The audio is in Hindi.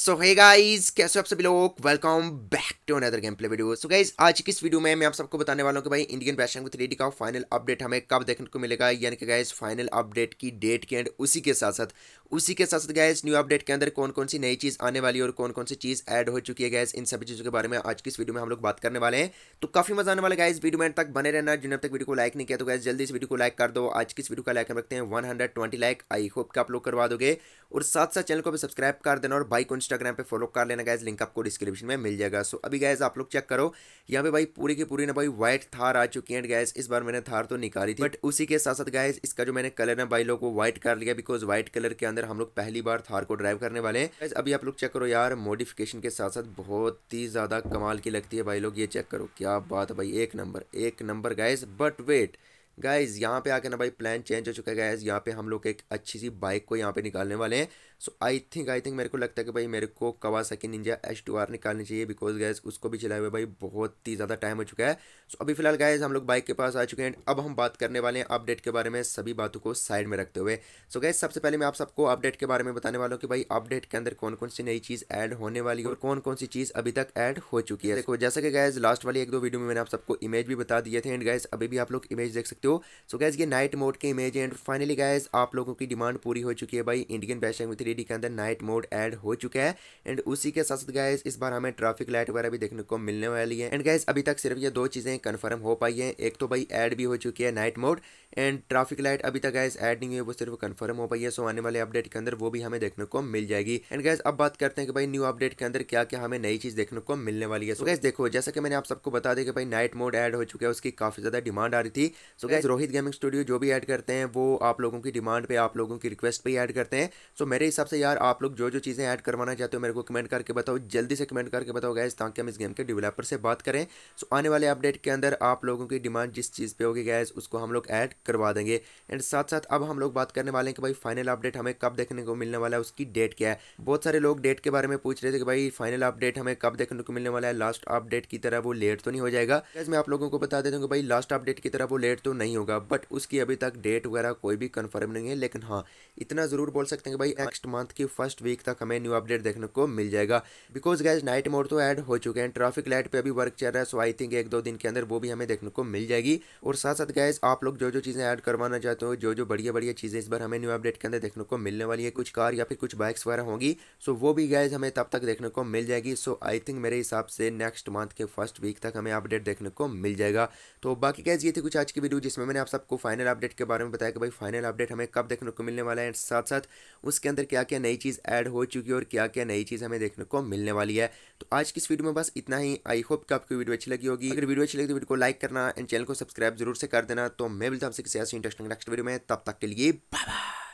सो हे गाइस कैसे आप सभी लोग welcome back to another game play video so guys आज की इस वीडियो में मैं आप सबको बताने वाला हूँ कि भाई इंडियन बैशन को थ्री का फाइनल अपडेट हमें कब देखने को मिलेगा यानी कि गाइज फाइनल अपडेट की डेट के एंड उसी के साथ साथ उसी के साथ साथ गाइज न्यू अपडेट के अंदर कौन कौन सी नई चीज़ आने वाली है और कौन कौन सी चीज़ ऐड हो चुकी है गैस इन सभी चीज़ों के बारे में आज की इस वीडियो में हम लोग बात करने वाले हैं तो काफ़ी मजा आने वाला गाइज वीडियो में तक बने रहना जिन्होंने अब तक वीडियो को लाइक नहीं किया तो गैस जल्दी इस वीडियो को लाइक कर दो आज की इस वीडियो का लाइक हम रखते हैं वन लाइक आई होप के आप लोग करवा दोगे और साथ साथ चैनल को भी सब्सक्राइब कर देना और बाइक को इंस्टाग्राम पर फॉलो कर लेना गैस लिंक आपको डिस्क्रिप्शन में मिल जाएगा सो अभी भी गैस आप लोग चेक करो यहाँ पे भाई पूरी की पूरी ना भाई व्हाइट थार आ चुकी है गैस इस बार मैंने थार तो निकाली थी बट उसी के साथ साथ गैस इसका जो मैंने कलर है भाई लोग वो व्हाइट कर लिया बिकॉज व्हाइट कलर के अंदर हम लोग पहली बार थार को ड्राइव करने वाले हैं अभी आप लोग चेक करो यार मोडिफिकेशन के साथ साथ बहुत ही ज़्यादा कमाल की लगती है भाई लोग ये चेक करो क्या बात है भाई एक नंबर एक नंबर गैस बट वेट गाइज़ यहाँ पे आके ना भाई प्लान चेंज हो चुका है गाइज़ यहाँ पे हम लोग एक अच्छी सी बाइक को यहाँ पे निकालने वाले हैं सो आई थिंक आई थिंक मेरे को लगता है कि भाई मेरे को Kawasaki ninja H two R निकालनी चाहिए बिकॉज गैस उसको भी चलाए हुए भाई बहुत ही ज़्यादा टाइम हो चुका है सो अभी फिलहाल गाइज़ हम लोग बाइक के पास आ चुके हैं अब हम बात करने वाले हैं अपडेट के बारे में सभी बातों को साइड में रखते हुए सो गैस सबसे पहले मैं आप सबको अपडेट के बारे में बताने वाला हूँ कि भाई अपडेट के अंदर कौन कौन सी नई चीज़ ऐड होने वाली है और कौन कौन सी चीज़ अभी तक ऐड हो चुकी है देखो कि गैस लास्ट वाली एक दो वीडियो में मैंने आप सबको इमेज भी बता दिए थे एंड गैस अभी भी आप लोग इमेज देख सकते हो दो सो गैस ये नाइट मोड के इमेज एंड फाइनली गैस आप लोगों की डिमांड पूरी हो चुकी है भाई इंडियन बैशंग में थ्री के अंदर नाइट मोड ऐड हो चुका है एंड उसी के साथ साथ गैस इस बार हमें ट्रैफिक लाइट वगैरह भी देखने को मिलने वाली है एंड गैस अभी तक सिर्फ ये दो चीज़ें कन्फर्म हो पाई हैं एक तो भाई ऐड भी हो चुकी है night mode and traffic light अभी तक गैस ऐड नहीं हुई वो सिर्फ कन्फर्म हो पाई है सो आने वाले अपडेट के अंदर वो भी हमें देखने को मिल जाएगी एंड गैस अब बात करते हैं कि भाई न्यू अपडेट के अंदर क्या क्या हमें नई चीज़ देखने को मिलने वाली है सो गैस देखो जैसा कि मैंने आप सबको बता दिया कि भाई नाइट मोड ऐड हो चुका है उसकी काफ़ी ज़्यादा डिमांड आ रही थी so guys Rohit gaming studio जो भी ऐड करते हैं वो आप लोगों की डिमांड पे आप लोगों की रिक्वेस्ट पे ऐड करते हैं सो मेरे हिसाब से यार आप लोग जो जो चीज़ें ऐड करवाना चाहते हो मेरे को कमेंट करके बताओ जल्दी से कमेंट करके बताओ गैस ताकि हम इस गेम के डेवलपर से बात करें सो आने वाले अपडेट के अंदर आप लोगों की डिमांड जिस चीज़ पर होगी गैस उसको हम लोग ऐड करवा देंगे एंड साथ साथ अब हम लोग बात करने वाले हैं कि भाई फाइनल अपडेट हमें कब देखने को मिलने वाला है उसकी डेट क्या है बहुत सारे लोग डेट के बारे में पूछ रहे थे कि भाई फाइनल अपडेट हमें कब देखने को मिलने वाला है लास्ट अपडेट की तरह वो लेट तो नहीं हो जाएगा गैस मैं आप लोगों को बता देता हूँ कि भाई लास्ट अपडेट की तरह वो लेट तो नहीं होगा बट उसकी अभी तक डेट वगैरह कोई भी कंफर्म नहीं है लेकिन हाँ इतना ज़रूर बोल सकते हैं कि भाई नेक्स्ट मंथ की फर्स्ट वीक तक हमें न्यू अपडेट देखने को मिल जाएगा बिकॉज गैज नाइट मोड तो ऐड हो चुके हैं ट्रैफिक लाइट पर अभी वर्क चल रहा है सो आई थिंक एक दो दिन के अंदर वो भी हमें देखने को मिल जाएगी और साथ साथ गैज आप लोग जो जो चीज़ें ऐड करवाना चाहते हो जो जो बढ़िया बढ़िया चीज़ें इस बार हमें न्यू अपडेट के अंदर देखने को मिलने वाली है कुछ कार या फिर कुछ बाइक्स वगैरह होंगी सो वो भी गैज हमें तब तक देखने को मिल जाएगी सो आई थिंक मेरे हिसाब से नेक्स्ट मंथ के फर्स्ट वीक तक हमें अपडेट देखने को मिल जाएगा तो बाकी गैज ये थी कुछ आज की वीडियो जिसमें मैंने आप सबको फाइनल अपडेट के बारे में बताया कि भाई फाइनल अपडेट हमें कब देखने को मिलने वाला है एंड साथ साथ उसके अंदर क्या क्या नई चीज़ ऐड हो चुकी है और क्या क्या नई चीज़ हमें देखने को मिलने वाली है तो आज की इस वीडियो में बस इतना ही आई होप कि आपकी वीडियो अच्छी लगी होगी अगर वीडियो अच्छी लगी तो वीडियो को लाइक करना एंड चैनल को सब्सक्राइब जरूर से कर देना तो मैं मिलता हूँ आपसे किसी ऐसी इंटरेस्टिंग नेक्स्ट वीडियो में तब तक के लिए बाय बाय